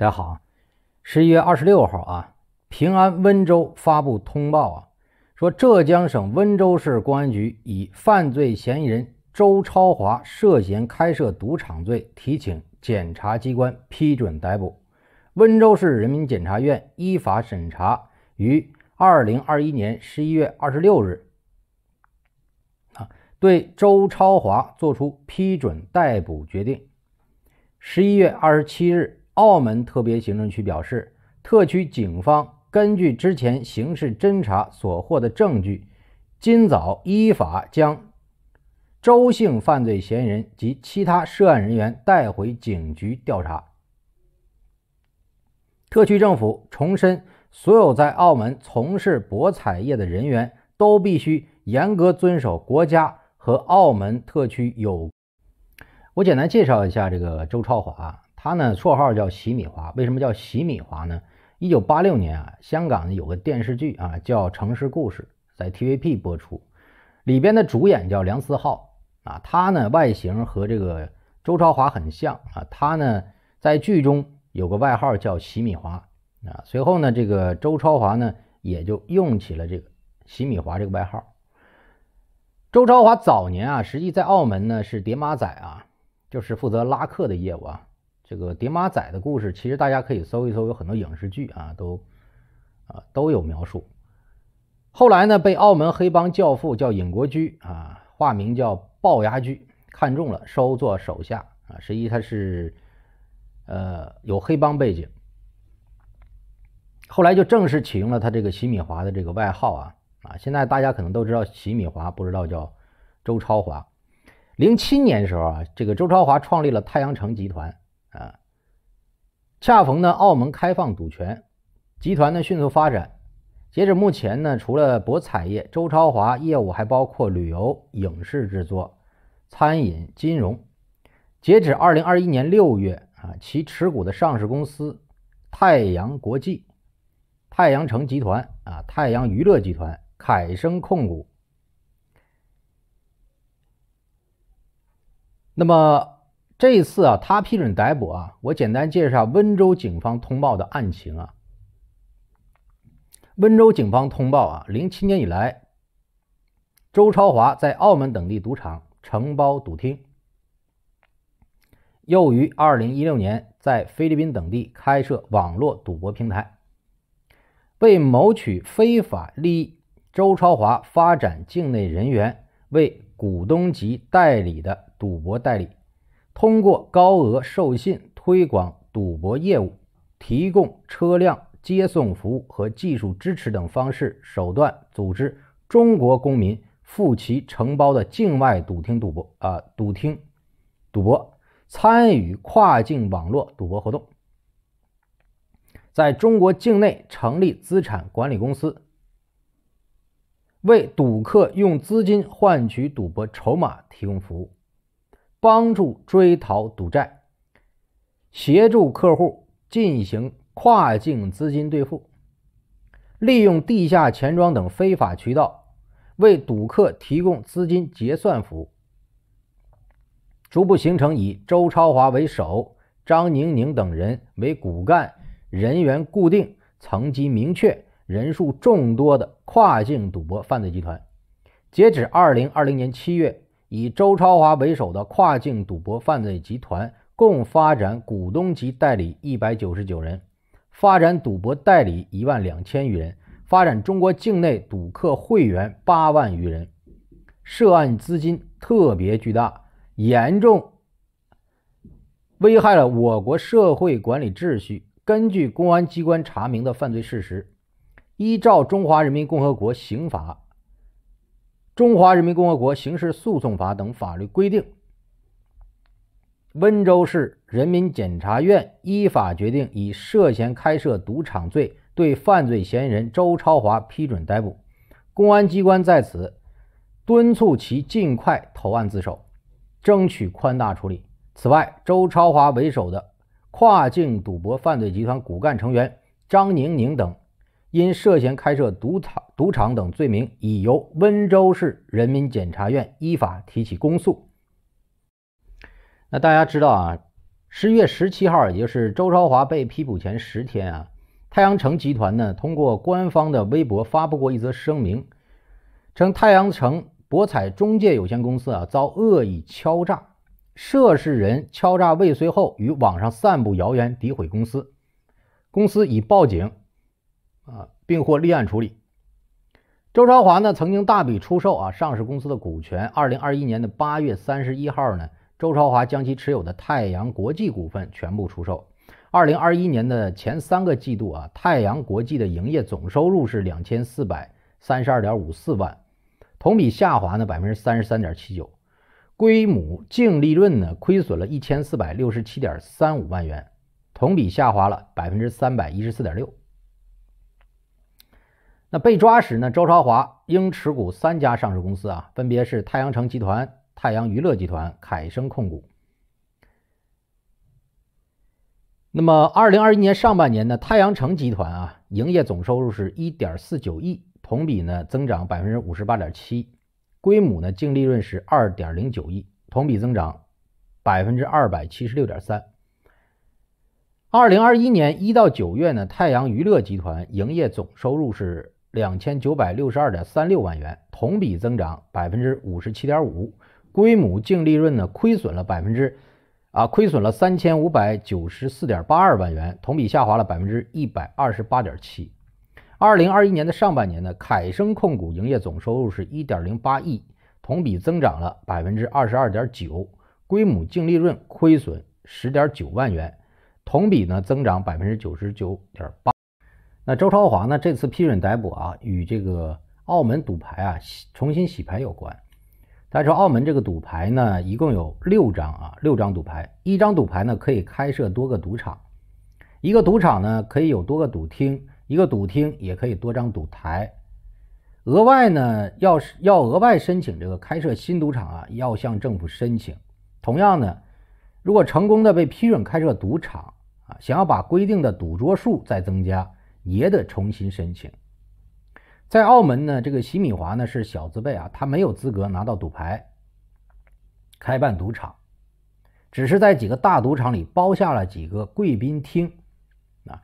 大家好，十一月二十六号啊，平安温州发布通报啊，说浙江省温州市公安局以犯罪嫌疑人周超华涉嫌开设赌场罪提请检察机关批准逮捕。温州市人民检察院依法审查，于二零二一年十一月二十六日啊，对周超华作出批准逮捕决定。十一月二十七日。澳门特别行政区表示，特区警方根据之前刑事侦查所获的证据，今早依法将周姓犯罪嫌疑人及其他涉案人员带回警局调查。特区政府重申，所有在澳门从事博彩业的人员都必须严格遵守国家和澳门特区有。我简单介绍一下这个周超华。他呢，绰号叫洗米华。为什么叫洗米华呢？一九八六年啊，香港有个电视剧啊叫《城市故事》，在 TVB 播出，里边的主演叫梁思浩啊。他呢外形和这个周超华很像啊。他呢在剧中有个外号叫洗米华啊。随后呢，这个周超华呢也就用起了这个洗米华这个外号。周超华早年啊，实际在澳门呢是叠马仔啊，就是负责拉客的业务啊。这个叠马仔的故事，其实大家可以搜一搜，有很多影视剧啊都，啊都有描述。后来呢，被澳门黑帮教父叫尹国驹啊，化名叫龅牙驹看中了，收做手下啊，实际他是，呃，有黑帮背景。后来就正式启用了他这个洗米华的这个外号啊啊！现在大家可能都知道洗米华，不知道叫周超华。零七年的时候啊，这个周超华创立了太阳城集团。啊，恰逢呢，澳门开放赌权，集团呢迅速发展。截至目前呢，除了博彩业，周超华业务还包括旅游、影视制作、餐饮、金融。截止二零二一年六月啊，其持股的上市公司：太阳国际、太阳城集团、啊太阳娱乐集团、凯升控股。那么。这一次啊，他批准逮捕啊。我简单介绍下温州警方通报的案情啊。温州警方通报啊，零七年以来，周超华在澳门等地赌场承包赌厅，又于二零一六年在菲律宾等地开设网络赌博平台，为谋取非法利益，周超华发展境内人员为股东及代理的赌博代理。通过高额授信推广赌博业务，提供车辆接送服务和技术支持等方式手段，组织中国公民赴其承包的境外赌厅赌博啊赌厅赌博，参与跨境网络赌博活动。在中国境内成立资产管理公司，为赌客用资金换取赌博筹码提供服务。帮助追讨赌债，协助客户进行跨境资金兑付，利用地下钱庄等非法渠道为赌客提供资金结算服务，逐步形成以周超华为首、张宁宁等人为骨干、人员固定、层级明确、人数众多的跨境赌博犯罪集团。截止二零二零年七月。以周超华为首的跨境赌博犯罪集团，共发展股东及代理一百九十九人，发展赌博代理一万两千余人，发展中国境内赌客会员八万余人，涉案资金特别巨大，严重危害了我国社会管理秩序。根据公安机关查明的犯罪事实，依照《中华人民共和国刑法》。《中华人民共和国刑事诉讼法》等法律规定，温州市人民检察院依法决定以涉嫌开设赌场罪对犯罪嫌疑人周超华批准逮捕。公安机关在此敦促其尽快投案自首，争取宽大处理。此外，周超华为首的跨境赌博犯罪集团骨干成员张宁宁等。因涉嫌开设赌场、赌场等罪名，已由温州市人民检察院依法提起公诉。那大家知道啊，十一月十七号，也就是周少华被批捕前十天啊，太阳城集团呢通过官方的微博发布过一则声明，称太阳城博彩中介有限公司啊遭恶意敲诈，涉事人敲诈未遂后，于网上散布谣言诋毁公司，公司已报警。啊，并获立案处理。周朝华呢，曾经大笔出售啊上市公司的股权。二零二一年的八月三十一号呢，周朝华将其持有的太阳国际股份全部出售。二零二一年的前三个季度啊，太阳国际的营业总收入是两千四百三十二点五四万，同比下滑呢百分之三十三点七九，归母净利润呢亏损了一千四百六十七点三五万元，同比下滑了百分之三百一十四点六。那被抓时呢？周超华应持股三家上市公司啊，分别是太阳城集团、太阳娱乐集团、凯升控股。那么，二零二一年上半年呢，太阳城集团啊，营业总收入是一点四九亿，同比呢增长百分之五十八点七，规母呢净利润是二点零九亿，同比增长百分之二百七十六点三。二零二一年一到九月呢，太阳娱乐集团营业总收入是。两千九百六十二点三六万元，同比增长百分之五十七点五，归母净利润呢亏损了百分之，啊亏损了三千五百九十四点八二万元，同比下滑了百分之一百二十八点七。二零二一年的上半年呢，凯升控股营业总收入是一点零八亿，同比增长了百分之二十二点九，归母净利润亏损十点九万元，同比呢增长百分之九十九点八。那周超华呢？这次批准逮捕啊，与这个澳门赌牌啊，重新洗牌有关。大家说，澳门这个赌牌呢，一共有六张啊，六张赌牌。一张赌牌呢，可以开设多个赌场；一个赌场呢，可以有多个赌厅；一个赌厅也可以多张赌台。额外呢，要是要额外申请这个开设新赌场啊，要向政府申请。同样呢，如果成功的被批准开设赌场啊，想要把规定的赌桌数再增加。也得重新申请，在澳门呢，这个席敏华呢是小资辈啊，他没有资格拿到赌牌，开办赌场，只是在几个大赌场里包下了几个贵宾厅，啊，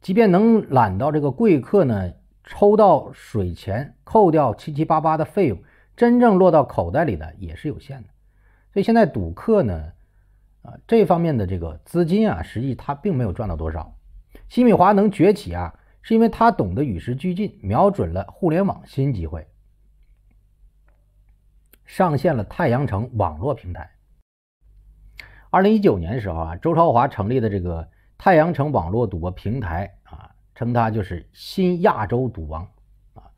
即便能揽到这个贵客呢，抽到水钱，扣掉七七八八的费用，真正落到口袋里的也是有限的，所以现在赌客呢，啊，这方面的这个资金啊，实际他并没有赚到多少。西米华能崛起啊，是因为他懂得与时俱进，瞄准了互联网新机会，上线了太阳城网络平台。二零一九年的时候啊，周超华成立的这个太阳城网络赌博平台啊，称它就是新亚洲赌王啊。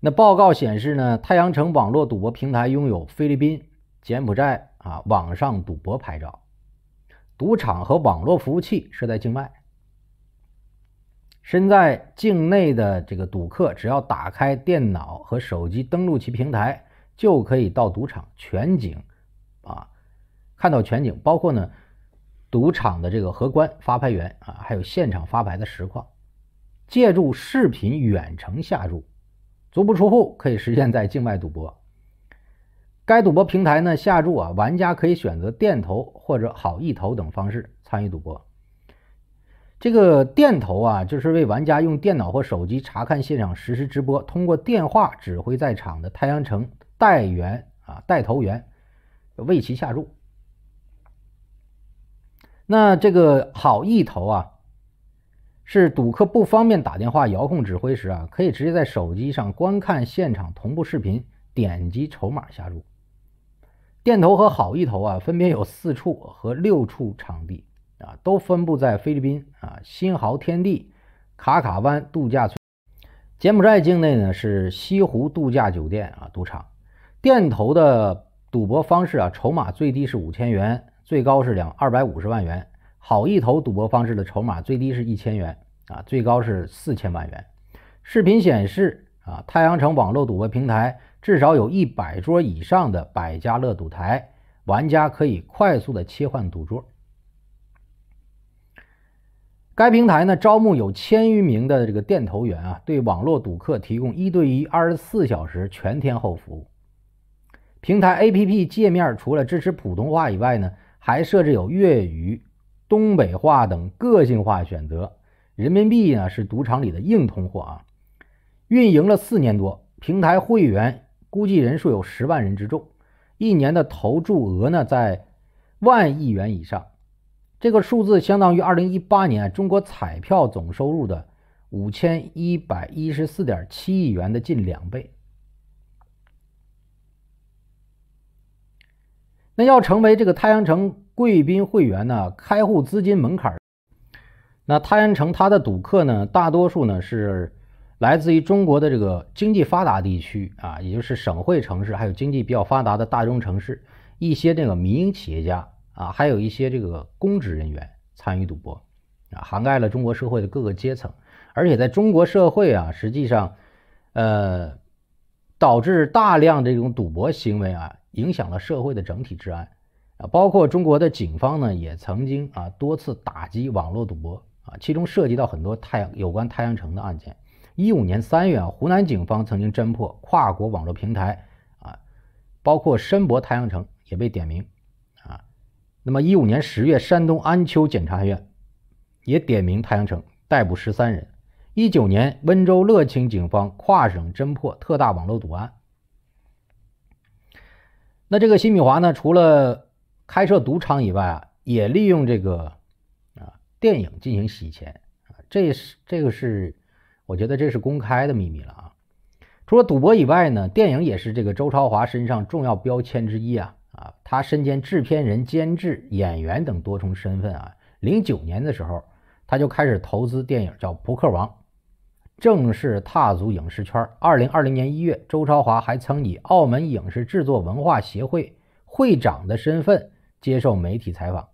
那报告显示呢，太阳城网络赌博平台拥有菲律宾、柬埔寨啊网上赌博牌照，赌场和网络服务器设在境外。身在境内的这个赌客，只要打开电脑和手机，登录其平台，就可以到赌场全景，啊，看到全景，包括呢，赌场的这个荷官、发牌员啊，还有现场发牌的实况，借助视频远程下注，足不出户可以实现在境外赌博。该赌博平台呢，下注啊，玩家可以选择电投或者好意投等方式参与赌博。这个电头啊，就是为玩家用电脑或手机查看现场实时直播，通过电话指挥在场的太阳城带员啊带头员为其下注。那这个好意头啊，是赌客不方便打电话遥控指挥时啊，可以直接在手机上观看现场同步视频，点击筹码下注。电头和好意头啊，分别有四处和六处场地。啊，都分布在菲律宾啊，新濠天地、卡卡湾度假村。柬埔寨境内呢是西湖度假酒店啊，赌场电头的赌博方式啊，筹码最低是五千元，最高是两二百五十万元。好意头赌博方式的筹码最低是一千元啊，最高是四千万元。视频显示啊，太阳城网络赌博平台至少有一百桌以上的百家乐赌台，玩家可以快速的切换赌桌。该平台呢招募有千余名的这个电投员啊，对网络赌客提供一对一、二十四小时全天候服务。平台 APP 界面除了支持普通话以外呢，还设置有粤语、东北话等个性化选择。人民币呢是赌场里的硬通货啊。运营了四年多，平台会员估计人数有十万人之众，一年的投注额呢在万亿元以上。这个数字相当于二零一八年中国彩票总收入的五千一百一十四点七亿元的近两倍。那要成为这个太阳城贵宾会员呢，开户资金门槛那太阳城它的赌客呢，大多数呢是来自于中国的这个经济发达地区啊，也就是省会城市，还有经济比较发达的大中城市，一些这个民营企业家。啊，还有一些这个公职人员参与赌博，啊，涵盖了中国社会的各个阶层，而且在中国社会啊，实际上，呃，导致大量这种赌博行为啊，影响了社会的整体治安，啊，包括中国的警方呢，也曾经啊多次打击网络赌博，啊，其中涉及到很多太阳有关太阳城的案件。一五年三月，啊，湖南警方曾经侦破跨国网络平台，啊，包括申博太阳城也被点名。那么，一五年十月，山东安丘检察院也点名太阳城逮捕十三人。一九年，温州乐清警方跨省侦破特大网络赌案。那这个新米华呢，除了开设赌场以外啊，也利用这个啊电影进行洗钱啊，这是这个是我觉得这是公开的秘密了啊。除了赌博以外呢，电影也是这个周超华身上重要标签之一啊。啊，他身兼制片人、监制、演员等多重身份啊。零九年的时候，他就开始投资电影，叫《扑克王》，正式踏足影视圈。二零二零年一月，周超华还曾以澳门影视制作文化协会会长的身份接受媒体采访。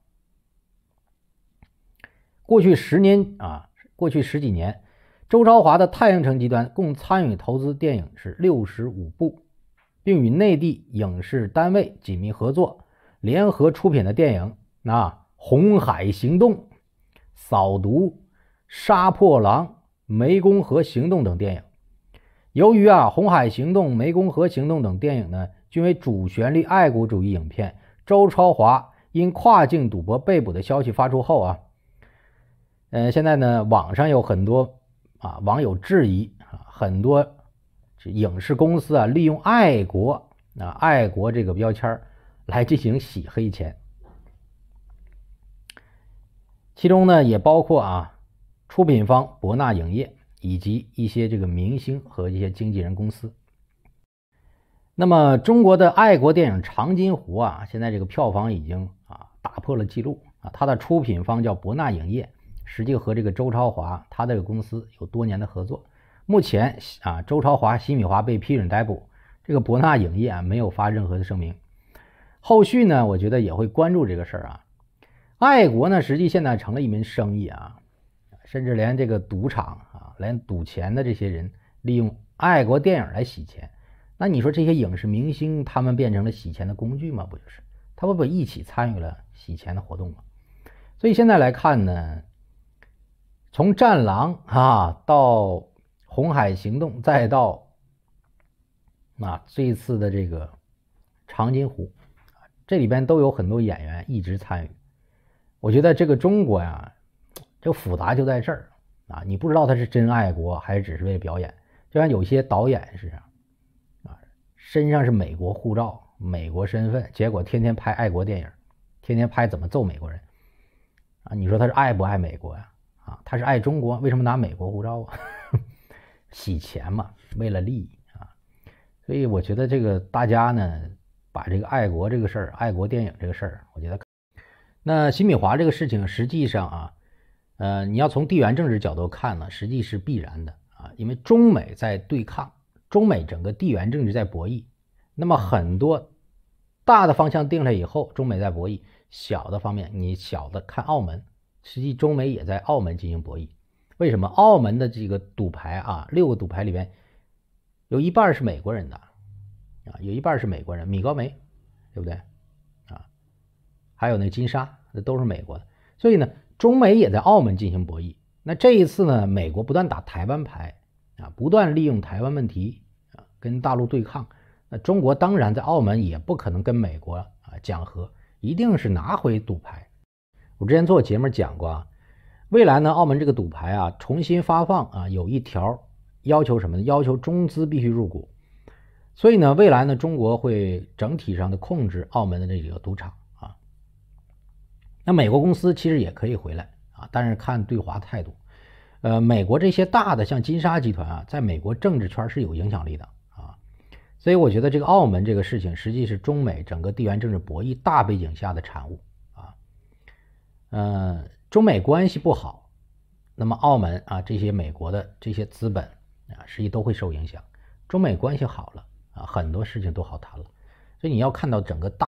过去十年啊，过去十几年，周超华的太阳城集团共参与投资电影是六十五部。并与内地影视单位紧密合作，联合出品的电影，那《红海行动》《扫毒》《杀破狼》《湄公河行动》等电影。由于啊，《红海行动》《湄公河行动》等电影呢，均为主旋律爱国主义影片。周超华因跨境赌博被捕的消息发出后啊，嗯，现在呢，网上有很多啊网友质疑啊，很多。这影视公司啊，利用爱国啊爱国这个标签来进行洗黑钱，其中呢也包括啊出品方博纳影业以及一些这个明星和一些经纪人公司。那么中国的爱国电影《长津湖》啊，现在这个票房已经啊打破了记录啊。它的出品方叫博纳影业，实际和这个周超华他这个公司有多年的合作。目前啊，周朝华、西米华被批准逮捕。这个博纳影业啊，没有发任何的声明。后续呢，我觉得也会关注这个事儿啊。爱国呢，实际现在成了一门生意啊，甚至连这个赌场啊，连赌钱的这些人，利用爱国电影来洗钱。那你说这些影视明星，他们变成了洗钱的工具吗？不就是他们不一起参与了洗钱的活动吗？所以现在来看呢，从《战狼》啊到。红海行动，再到啊，这一次的这个长津湖这里边都有很多演员一直参与。我觉得这个中国呀，这复杂就在这儿啊！你不知道他是真爱国，还是只是为了表演？就像有些导演是啊，啊，身上是美国护照、美国身份，结果天天拍爱国电影，天天拍怎么揍美国人啊！你说他是爱不爱美国呀？啊，他是爱中国，为什么拿美国护照啊？洗钱嘛，为了利益啊，所以我觉得这个大家呢，把这个爱国这个事儿、爱国电影这个事儿，我觉得，那辛敏华这个事情，实际上啊，呃，你要从地缘政治角度看呢，实际是必然的啊，因为中美在对抗，中美整个地缘政治在博弈，那么很多大的方向定了以后，中美在博弈，小的方面，你小的看澳门，实际中美也在澳门进行博弈。为什么澳门的这个赌牌啊，六个赌牌里面有一半是美国人的啊，有一半是美国人，米高梅，对不对啊？还有那金沙，那都是美国的。所以呢，中美也在澳门进行博弈。那这一次呢，美国不断打台湾牌啊，不断利用台湾问题啊跟大陆对抗。那中国当然在澳门也不可能跟美国啊讲和，一定是拿回赌牌。我之前做节目讲过啊。未来呢，澳门这个赌牌啊，重新发放啊，有一条要求什么呢？要求中资必须入股。所以呢，未来呢，中国会整体上的控制澳门的这个赌场啊。那美国公司其实也可以回来啊，但是看对华态度。呃，美国这些大的像金沙集团啊，在美国政治圈是有影响力的啊。所以我觉得这个澳门这个事情，实际是中美整个地缘政治博弈大背景下的产物啊。嗯。中美关系不好，那么澳门啊这些美国的这些资本啊，实际都会受影响。中美关系好了啊，很多事情都好谈了。所以你要看到整个大。